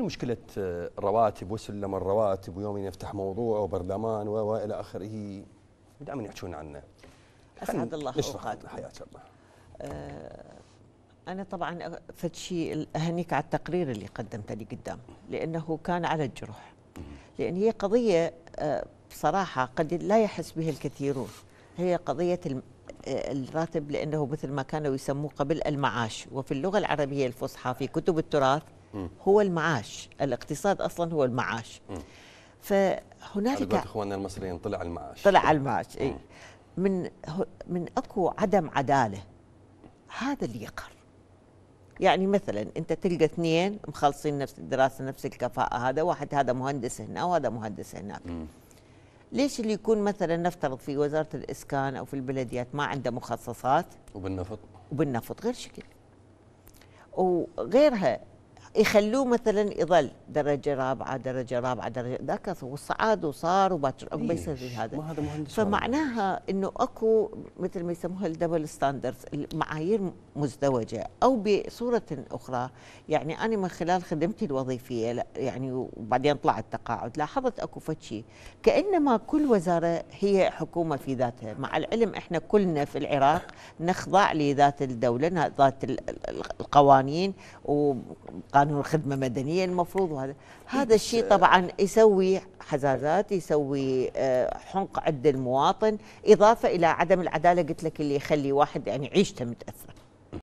مشكلة الرواتب آه، وسلم الرواتب ويوم يفتح موضوع وبرلمان وإلى آخره دائما يحكون عنه أسعد الله أوقاتكم حياك الله أه أنا طبعا فد شيء أهنيك على التقرير اللي قدمته لي قدام لأنه كان على الجرح لأن هي قضية آه، بصراحة قد لا يحس بها الكثيرون هي قضية آه، الراتب لأنه مثل ما كانوا يسموه قبل المعاش وفي اللغة العربية الفصحى في كتب التراث هو المعاش الاقتصاد اصلا هو المعاش فهنالك اخواننا المصريين طلع المعاش طلع المعاش اي من من اكو عدم عداله هذا اللي يقهر يعني مثلا انت تلقى اثنين مخلصين نفس الدراسه نفس الكفاءه هذا واحد هذا مهندس هنا وهذا مهندس هناك ليش اللي يكون مثلا نفترض في وزاره الاسكان او في البلديات ما عنده مخصصات وبالنفط وبالنفط غير شكل وغيرها يخلوه مثلا يظل درجه رابعه درجه رابعه درجه ذاك وصعد وصار وباكر عقب يصير هذا ما هذا مهندس فمعناها انه اكو مثل ما يسموها الدبل ستاندردز المعايير مزدوجه او بصوره اخرى يعني انا من خلال خدمتي الوظيفيه يعني وبعدين طلعت تقاعد لاحظت اكو فتشي كانما كل وزاره هي حكومه في ذاتها مع العلم احنا كلنا في العراق نخضع لذات الدوله ذات القوانين وقانون قانون الخدمه المدنيه المفروض وهذا إيه، هذا الشيء طبعا يسوي حزازات يسوي آه، حنق عند المواطن اضافه الى عدم العداله قلت لك اللي يخلي واحد يعني عيشته متاثره